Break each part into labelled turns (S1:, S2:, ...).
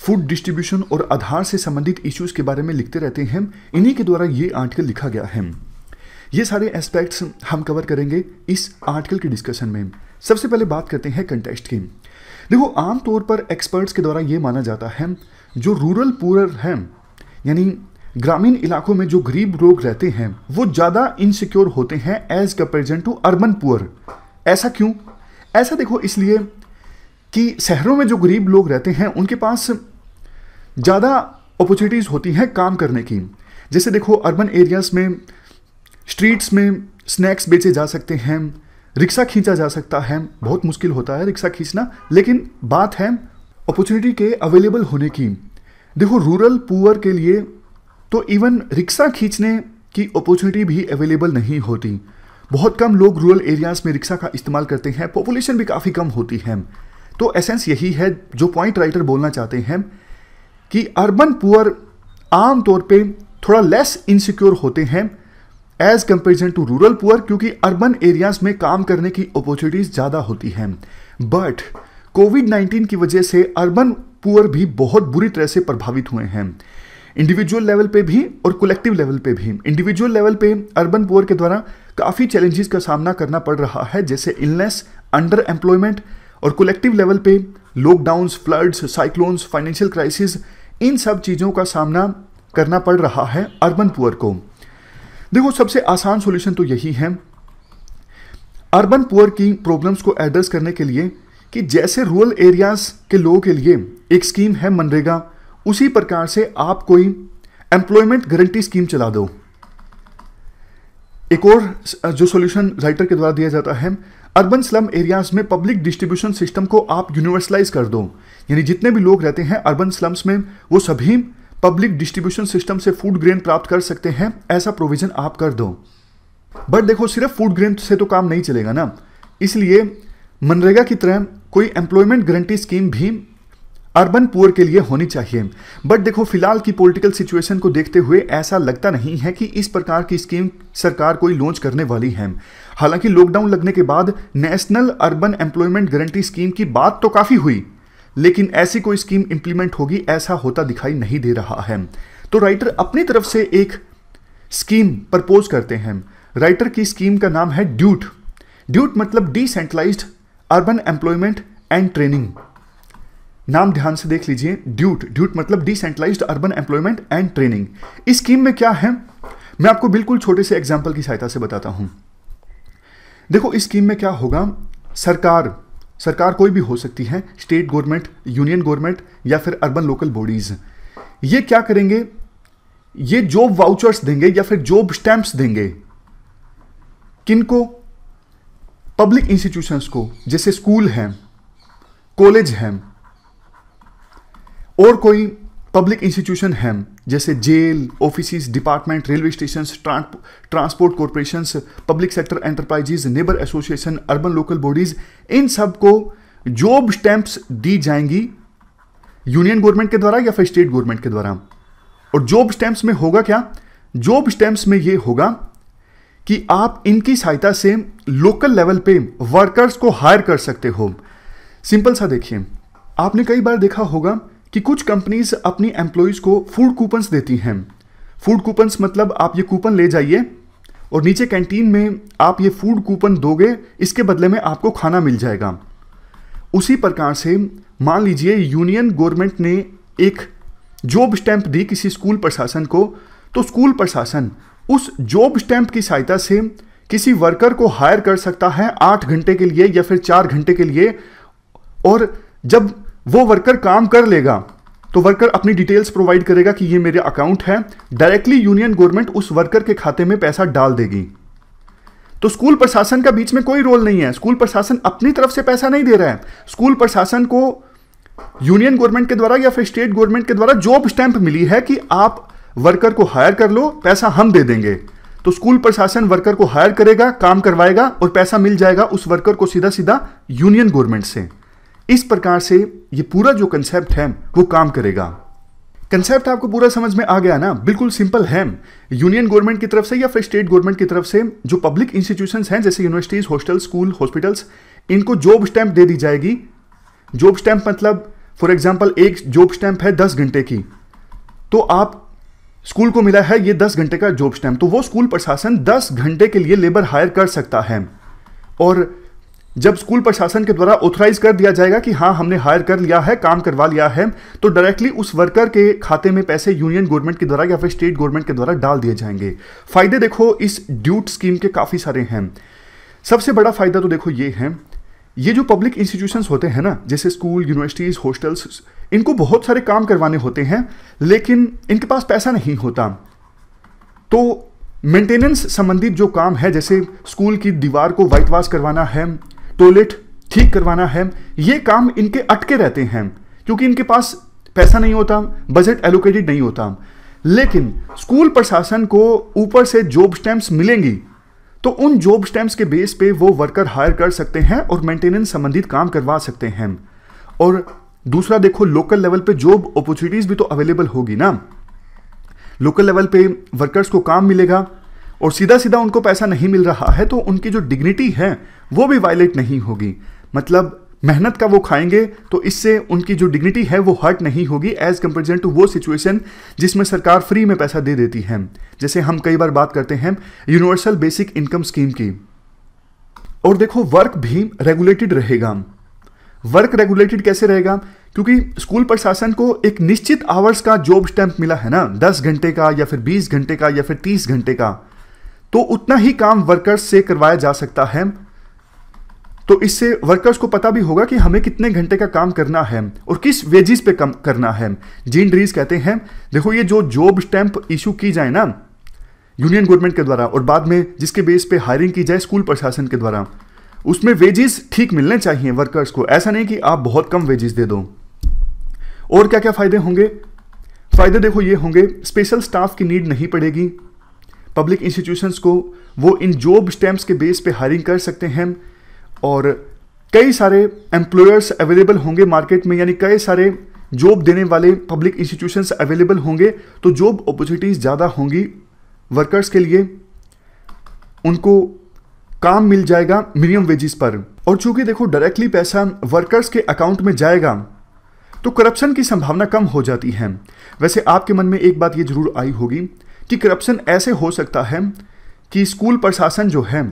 S1: food distribution और आधार से संबंधित इश्यूज के बारे में लिखते रहते हैं इन्हीं के द्वारा ये आर्टिकल लिखा गया है ये सारे एस्पेक्ट्स हम कवर करेंगे इस आर्टिकल के डिस्कशन में सबसे पहले बात करते हैं कंटेस्ट की देखो आमतौर पर एक्सपर्ट्स के द्वारा ये माना जाता है जो रूरल पुअर हैं यानी ग्रामीण इलाकों में जो गरीब लोग रहते हैं वो ज़्यादा इनसिक्योर होते हैं as comparison to urban poor ऐसा क्यों ऐसा देखो इसलिए कि शहरों में जो गरीब लोग रहते हैं उनके पास ज़्यादा अपॉर्चुनिटीज़ होती हैं काम करने की जैसे देखो अर्बन एरियाज़ में स्ट्रीट्स में स्नैक्स बेचे जा सकते हैं रिक्शा खींचा जा सकता है बहुत मुश्किल होता है रिक्शा खींचना लेकिन बात है अपॉर्चुनिटी के अवेलेबल होने की देखो रूरल पुअर के लिए तो इवन रिक्शा खींचने की अपॉर्चुनिटी भी अवेलेबल नहीं होती बहुत कम लोग रूरल एरियाज़ में रिक्शा का इस्तेमाल करते हैं पॉपुलेशन भी काफ़ी कम होती है तो एसेंस यही है जो पॉइंट राइटर बोलना चाहते हैं कि अर्बन पुअर आमतौर पे थोड़ा लेस इनसिक्योर होते हैं as comparison to rural poor क्योंकि अर्बन एरियाज में काम करने की अपॉर्चुनिटीज ज़्यादा होती हैं बट कोविड 19 की वजह से अर्बन पुअर भी बहुत बुरी तरह से प्रभावित हुए हैं इंडिविजुअल लेवल पे भी और कलेक्टिव लेवल पे भी इंडिविजुअल लेवल पे अर्बन पुअर के द्वारा काफ़ी चैलेंजेस का सामना करना पड़ रहा है जैसे इलनेस अंडर एम्प्लॉयमेंट और कलेक्टिव लेवल पे lockdown floods cyclones financial crisis इन सब चीज़ों का सामना करना पड़ रहा है अर्बन पुअर को देखो सबसे आसान सोल्यूशन तो यही है अर्बन पुअर की प्रॉब्लम्स को एड्रेस करने के लिए कि जैसे रूरल एरियाज के लोगों के लिए एक स्कीम है मनरेगा उसी प्रकार से आप कोई एम्प्लॉयमेंट गारंटी स्कीम चला दो एक और जो सॉल्यूशन राइटर के द्वारा दिया जाता है अर्बन स्लम एरियाज में पब्लिक डिस्ट्रीब्यूशन सिस्टम को आप यूनिवर्सलाइज कर दो यानी जितने भी लोग रहते हैं अर्बन स्लम्स में वो सभी पब्लिक डिस्ट्रीब्यूशन सिस्टम से फूड ग्रेन प्राप्त कर सकते हैं ऐसा प्रोविजन आप कर दो बट देखो सिर्फ फूड ग्रेन से तो काम नहीं चलेगा ना इसलिए मनरेगा की तरह कोई एम्प्लॉयमेंट गारंटी स्कीम भी अर्बन पुअर के लिए होनी चाहिए बट देखो फिलहाल की पॉलिटिकल सिचुएशन को देखते हुए ऐसा लगता नहीं है कि इस प्रकार की स्कीम सरकार कोई लॉन्च करने वाली है हालांकि लॉकडाउन लगने के बाद national urban employment guarantee scheme की बात तो काफ़ी हुई लेकिन ऐसी कोई स्कीम इंप्लीमेंट होगी ऐसा होता दिखाई नहीं दे रहा है तो राइटर अपनी तरफ से एक स्कीम प्रपोज करते हैं राइटर की स्कीम का नाम है ड्यूट ड्यूट मतलब decentralised urban employment and training नाम ध्यान से देख लीजिए ड्यूट ड्यूट मतलब decentralise urban employment and training इस स्कीम में क्या है मैं आपको बिल्कुल छोटे से एग्जाम्पल की सहायता से बताता हूं देखो इस स्कीम में क्या होगा सरकार सरकार कोई भी हो सकती है स्टेट गवर्नमेंट यूनियन गवर्नमेंट या फिर अर्बन लोकल बॉडीज ये क्या करेंगे ये जॉब वाउचर्स देंगे या फिर जॉब स्टैंप्स देंगे किनको पब्लिक इंस्टीट्यूशंस को जैसे स्कूल हैं कॉलेज हैं और कोई पब्लिक इंस्टीट्यूशन है जैसे jail office department railway station transport corporation public sector enterprises neighbour association urban local bodies इन सब को जॉब स्टैंप्स दी जाएंगी यूनियन गवर्नमेंट के द्वारा या फिर स्टेट गवर्नमेंट के द्वारा और जॉब स्टैंप्स में होगा क्या जॉब स्टैंप्स में यह होगा कि आप इनकी सहायता से लोकल लेवल पे वर्कर्स को हायर कर सकते हो सिंपल सा देखिए आपने कई बार देखा होगा कि कुछ कंपनीज अपनी एम्प्लॉयज़ को फूड कूपन्स देती हैं फूड कूपन्स मतलब आप ये कूपन ले जाइए और नीचे कैंटीन में आप ये फूड कूपन दोगे इसके बदले में आपको खाना मिल जाएगा उसी प्रकार से मान लीजिए यूनियन गवर्नमेंट ने एक जॉब स्टैंप दी किसी स्कूल प्रशासन को तो स्कूल प्रशासन उस जॉब स्टैंप की सहायता से किसी वर्कर को हायर कर सकता है आठ घंटे के लिए या फिर चार घंटे के लिए और जब वो वर्कर काम कर लेगा तो वर्कर अपनी डिटेल्स प्रोवाइड करेगा कि ये मेरे अकाउंट है डायरेक्टली यूनियन गवर्नमेंट उस वर्कर के खाते में पैसा डाल देगी तो स्कूल प्रशासन का बीच में कोई रोल नहीं है स्कूल प्रशासन अपनी तरफ से पैसा नहीं दे रहा है स्कूल प्रशासन को यूनियन गवर्नमेंट के द्वारा या फिर स्टेट गवर्नमेंट के द्वारा जॉब स्टैंप मिली है कि आप वर्कर को हायर कर लो पैसा हम दे देंगे तो स्कूल प्रशासन वर्कर को हायर करेगा काम करवाएगा और पैसा मिल जाएगा उस वर्कर को सीधा सीधा यूनियन गवर्नमेंट से इस प्रकार से ये पूरा जो कंसेप्ट है वो काम करेगा कंसेप्ट आपको पूरा समझ में आ गया ना बिल्कुल सिंपल है यूनियन गवर्नमेंट की तरफ से या फिर स्टेट गवर्नमेंट की तरफ से जो पब्लिक इंस्टीट्यूशन हैं जैसे यूनिवर्सिटीज हॉस्टल स्कूल हॉस्पिटल्स इनको जॉब स्टैंप दे दी जाएगी जॉब स्टैंप मतलब फॉर एग्जाम्पल एक जॉब स्टैंप है दस घंटे की तो आप स्कूल को मिला है ये दस घंटे का जॉब स्टैंप तो वो स्कूल प्रशासन दस घंटे के लिए लेबर हायर कर सकता है और जब स्कूल प्रशासन के द्वारा ऑथराइज कर दिया जाएगा कि हाँ हमने हायर कर लिया है काम करवा लिया है तो डायरेक्टली उस वर्कर के खाते में पैसे यूनियन गवर्नमेंट के द्वारा या फिर स्टेट गवर्नमेंट के द्वारा डाल दिए जाएंगे फायदे देखो इस ड्यूट स्कीम के काफ़ी सारे हैं सबसे बड़ा फायदा तो देखो ये है ये जो पब्लिक इंस्टीट्यूशन होते हैं ना जैसे स्कूल यूनिवर्सिटीज़ हॉस्टल्स इनको बहुत सारे काम करवाने होते हैं लेकिन इनके पास पैसा नहीं होता तो मेंटेनेंस संबंधित जो काम है जैसे स्कूल की दीवार को वाइट वाश करवाना है टॉयलेट ठीक करवाना है ये काम इनके अटके रहते हैं क्योंकि इनके पास पैसा नहीं होता बजट एलोकेटेड नहीं होता लेकिन स्कूल प्रशासन को ऊपर से जॉब स्टैम्प्स मिलेंगी तो उन जॉब स्टैम्प्स के बेस पे वो वर्कर हायर कर सकते हैं और मेंटेनेंस संबंधित काम करवा सकते हैं और दूसरा देखो लोकल लेवल पे जॉब अपॉर्चुनिटीज़ भी तो अवेलेबल होगी ना लोकल लेवल पे वर्कर्स को काम मिलेगा और सीधा सीधा उनको पैसा नहीं मिल रहा है तो उनकी जो डिग्निटी है वो भी वायलेट नहीं होगी मतलब मेहनत का वो खाएंगे तो इससे उनकी जो डिग्निटी है वो हर्ट नहीं होगी एज कंपेरिजन टू वो सिचुएशन जिसमें सरकार फ्री में पैसा दे देती है जैसे हम कई बार बात करते हैं यूनिवर्सल बेसिक इनकम स्कीम की और देखो वर्क भी रेगुलेटेड रहेगा वर्क रेगुलेटेड कैसे रहेगा क्योंकि स्कूल प्रशासन को एक निश्चित आवर्स का जॉब स्टैंप मिला है ना दस घंटे का या फिर बीस घंटे का या फिर तीस घंटे का तो उतना ही काम वर्कर्स से करवाया जा सकता है तो इससे वर्कर्स को पता भी होगा कि हमें कितने घंटे का काम करना है और किस वेजिस पे कम करना है जीन ड्रीज कहते हैं देखो ये जो जॉब स्टैंप इशू की जाए ना यूनियन गवर्नमेंट के द्वारा और बाद में जिसके बेस पे हायरिंग की जाए स्कूल प्रशासन के द्वारा उसमें वेजेस ठीक मिलने चाहिए वर्कर्स को ऐसा नहीं कि आप बहुत कम वेजेस दे दो और क्या क्या फ़ायदे होंगे फ़ायदे देखो ये होंगे स्पेशल स्टाफ की नीड नहीं पड़ेगी पब्लिक इंस्टीट्यूशंस को वो इन जॉब स्टैम्प्स के बेस पे हायरिंग कर सकते हैं और कई सारे एम्प्लॉयर्स अवेलेबल होंगे मार्केट में यानी कई सारे जॉब देने वाले पब्लिक इंस्टीट्यूशंस अवेलेबल होंगे तो जॉब अपॉर्चुनिटीज़ ज़्यादा होंगी वर्कर्स के लिए उनको काम मिल जाएगा मिनिमम वेजेस पर और चूंकि देखो डायरेक्टली पैसा वर्कर्स के अकाउंट में जाएगा तो करप्शन की संभावना कम हो जाती है वैसे आपके मन में एक बात ये जरूर आई होगी कि करप्शन ऐसे हो सकता है कि स्कूल प्रशासन जो है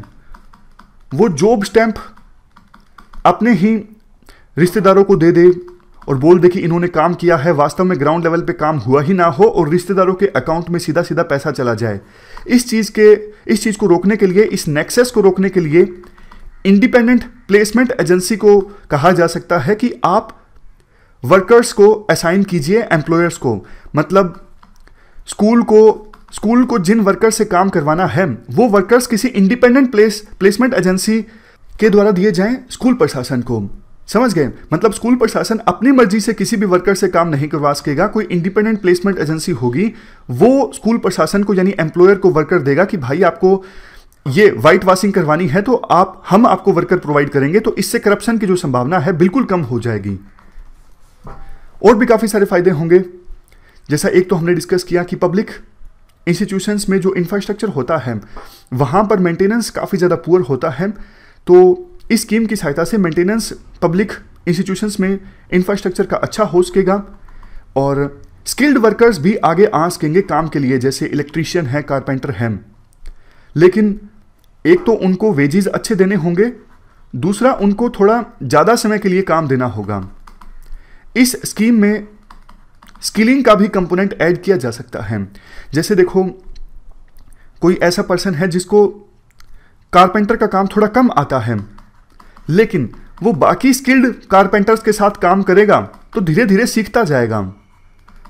S1: वो जॉब स्टैंप अपने ही रिश्तेदारों को दे दे और बोल दे कि इन्होंने काम किया है वास्तव में ग्राउंड लेवल पे काम हुआ ही ना हो और रिश्तेदारों के अकाउंट में सीधा सीधा पैसा चला जाए इस चीज़ के इस चीज़ को रोकने के लिए इस नेक्सेस को रोकने के लिए इंडिपेंडेंट प्लेसमेंट एजेंसी को कहा जा सकता है कि आप वर्कर्स को असाइन कीजिए एम्प्लॉयर्स को मतलब स्कूल को स्कूल को जिन वर्कर्स से काम करवाना है वो वर्कर्स किसी इंडिपेंडेंट प्लेस प्लेसमेंट एजेंसी के द्वारा दिए जाएं स्कूल प्रशासन को समझ गए मतलब स्कूल प्रशासन अपनी मर्जी से किसी भी वर्कर से काम नहीं करवा सकेगा कोई इंडिपेंडेंट प्लेसमेंट एजेंसी होगी वो स्कूल प्रशासन को यानी एम्प्लॉयर को वर्कर देगा कि भाई आपको ये वाइट वाशिंग करवानी है तो आप हम आपको वर्कर प्रोवाइड करेंगे तो इससे करप्शन की जो संभावना है बिल्कुल कम हो जाएगी और भी काफ़ी सारे फायदे होंगे जैसा एक तो हमने डिस्कस किया कि पब्लिक इंस्टीट्यूशंस में जो इंफ्रास्ट्रक्चर होता है वहाँ पर मेंटेनेंस काफ़ी ज़्यादा पुअर होता है तो इस स्कीम की सहायता से मेंटेनेंस पब्लिक इंस्टीट्यूशंस में इंफ्रास्ट्रक्चर का अच्छा हो सकेगा और स्किल्ड वर्कर्स भी आगे आ सकेंगे काम के लिए जैसे इलेक्ट्रीशियन है कारपेंटर हैं लेकिन एक तो उनको वेजेस अच्छे देने होंगे दूसरा उनको थोड़ा ज़्यादा समय के लिए काम देना होगा इस स्कीम में स्किलिंग का भी कंपोनेंट ऐड किया जा सकता है जैसे देखो कोई ऐसा पर्सन है जिसको कारपेंटर का काम थोड़ा कम आता है लेकिन वो बाकी स्किल्ड कारपेंटर्स के साथ काम करेगा तो धीरे धीरे सीखता जाएगा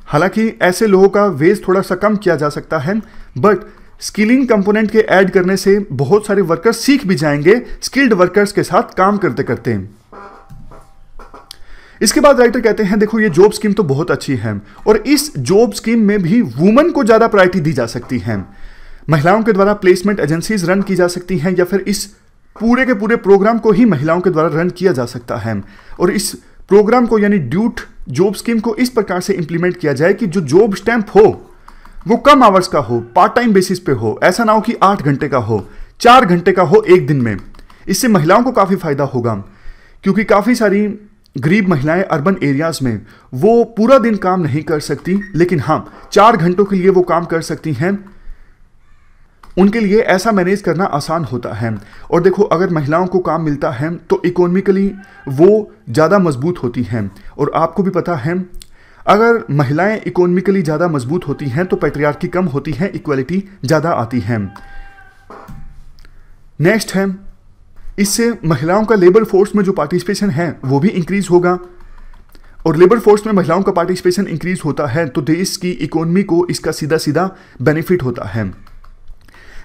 S1: हालांकि ऐसे लोगों का वेज थोड़ा सा कम किया जा सकता है बट स्किलिंग कंपोनेंट के ऐड करने से बहुत सारे वर्कर्स सीख भी जाएंगे स्किल्ड वर्कर्स के साथ काम करते करते इसके बाद राइटर कहते हैं देखो ये जॉब स्कीम तो बहुत अच्छी है और इस जॉब स्कीम में भी वुमन को ज़्यादा प्रायोरिटी दी जा सकती है महिलाओं के द्वारा प्लेसमेंट एजेंसीज रन की जा सकती हैं या फिर इस पूरे के पूरे प्रोग्राम को ही महिलाओं के द्वारा रन किया जा सकता है और इस प्रोग्राम को यानी ड्यूट जॉब स्कीम को इस प्रकार से इंप्लीमेंट किया जाए कि जो जॉब स्टैंप हो वो कम आवर्स का हो पार्ट टाइम बेसिस पे हो ऐसा ना हो कि आठ घंटे का हो चार घंटे का हो एक दिन में इससे महिलाओं को काफ़ी फायदा होगा क्योंकि काफ़ी सारी गरीब महिलाएं अर्बन एरियाज में वो पूरा दिन काम नहीं कर सकती लेकिन हाँ चार घंटों के लिए वो काम कर सकती हैं उनके लिए ऐसा मैनेज करना आसान होता है और देखो अगर महिलाओं को काम मिलता है तो इकोनॉमिकली वो ज़्यादा मजबूत होती हैं और आपको भी पता है अगर महिलाएं इकोनॉमिकली ज़्यादा मजबूत होती हैं तो पैट्रियार्की कम होती हैं इक्वलिटी ज़्यादा आती हैं नेक्स्ट है इससे महिलाओं का लेबर फोर्स में जो पार्टिसिपेशन है वो भी इंक्रीज होगा और लेबर फोर्स में महिलाओं का पार्टिसिपेशन इंक्रीज होता है तो देश की इकोनॉमी को इसका सीधा सीधा बेनिफिट होता है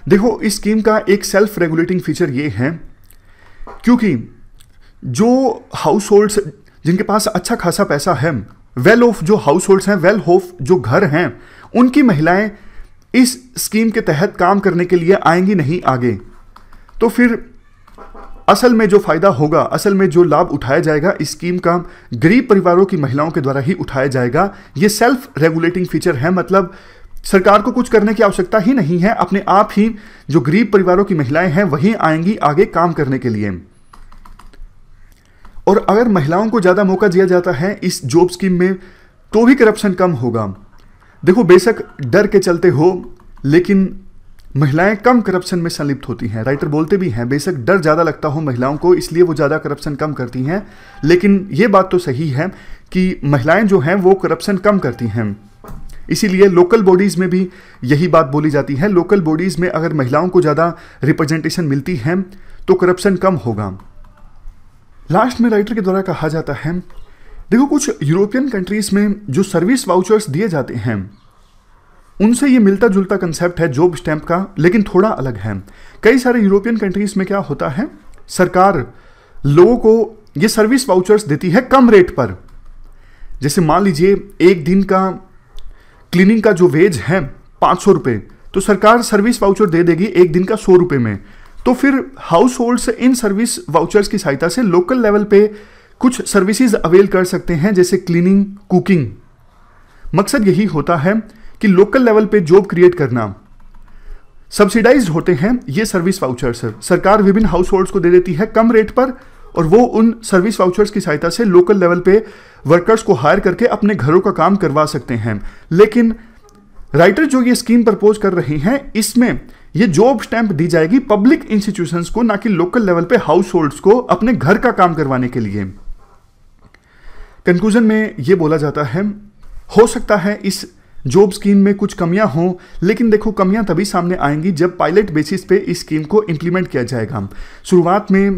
S1: देखो इस स्कीम का एक सेल्फ रेगुलेटिंग फीचर ये है क्योंकि जो हाउस होल्ड्स जिनके पास अच्छा खासा पैसा है वेल ऑफ जो हाउस होल्ड्स हैं वेल ऑफ जो घर हैं उनकी महिलाएं इस स्कीम के तहत काम करने के लिए आएंगी नहीं आगे तो फिर असल में जो फायदा होगा असल में जो लाभ उठाया जाएगा इस स्कीम का गरीब परिवारों की महिलाओं के द्वारा ही उठाया जाएगा ये सेल्फ रेगुलेटिंग फीचर है मतलब सरकार को कुछ करने की आवश्यकता ही नहीं है अपने आप ही जो गरीब परिवारों की महिलाएं हैं वहीं आएंगी आगे काम करने के लिए और अगर महिलाओं को ज़्यादा मौका दिया जाता है इस जॉब स्कीम में तो भी करप्शन कम होगा देखो बेशक डर के चलते हो लेकिन महिलाएं कम करप्शन में संलिप्त होती हैं राइटर बोलते भी हैं बेशक डर ज़्यादा लगता हो महिलाओं को इसलिए वो ज़्यादा करप्शन कम करती हैं लेकिन ये बात तो सही है कि महिलाएं जो हैं वो करप्शन कम करती हैं इसीलिए लोकल बॉडीज़ में भी यही बात बोली जाती है लोकल बॉडीज़ में अगर महिलाओं को ज़्यादा रिप्रेजेंटेशन मिलती है तो करप्शन कम होगा लास्ट में राइटर के द्वारा कहा जाता है देखो कुछ यूरोपियन कंट्रीज़ में जो सर्विस वाउचर्स दिए जाते हैं उनसे ये मिलता जुलता कंसेप्ट है जॉब स्टैम्प का लेकिन थोड़ा अलग है कई सारे यूरोपियन कंट्रीज में क्या होता है सरकार लोगों को ये सर्विस वाउचर्स देती है कम रेट पर जैसे मान लीजिए एक दिन का क्लीनिंग का जो वेज है पाँच सौ रुपये तो सरकार सर्विस वाउचर दे देगी एक दिन का सौ रुपये में तो फिर हाउस होल्ड से इन सर्विस वाउचर्स की सहायता से लोकल लेवल पे कुछ सर्विसेज अवेल कर सकते हैं जैसे क्लीनिंग कुकिंग मकसद यही होता है कि लोकल लेवल पे जॉब क्रिएट करना सब्सिडाइज होते हैं ये सर्विस वाउचर्स सरकार विभिन्न हाउस होल्ड को दे देती है कम रेट पर और वो उन सर्विस वाउचर्स की सहायता से लोकल लेवल पे वर्कर्स को हायर करके अपने घरों का काम करवा सकते हैं लेकिन राइटर जो ये स्कीम प्रपोज कर रहे हैं इसमें ये जॉब स्टैंप दी जाएगी पब्लिक इंस्टीट्यूशन को ना कि लोकल लेवल पे हाउस होल्ड्स को अपने घर का काम करवाने के लिए कंक्लूजन में ये बोला जाता है हो सकता है इस जॉब स्कीम में कुछ कमियां हों लेकिन देखो कमियां तभी सामने आएंगी जब पायलट बेसिस पे इस स्कीम को इंप्लीमेंट किया जाएगा शुरुआत में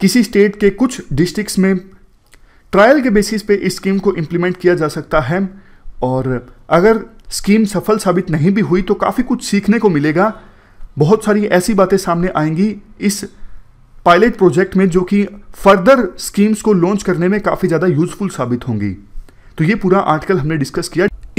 S1: किसी स्टेट के कुछ डिस्ट्रिक्ट्स में ट्रायल के बेसिस पे इस स्कीम को इंप्लीमेंट किया जा सकता है और अगर स्कीम सफल साबित नहीं भी हुई तो काफ़ी कुछ सीखने को मिलेगा बहुत सारी ऐसी बातें सामने आएंगी इस पायलट प्रोजेक्ट में जो कि फर्दर स्कीम्स को लॉन्च करने में काफ़ी ज़्यादा यूजफुल साबित होंगी तो ये पूरा आर्टिकल हमने डिस्कस किया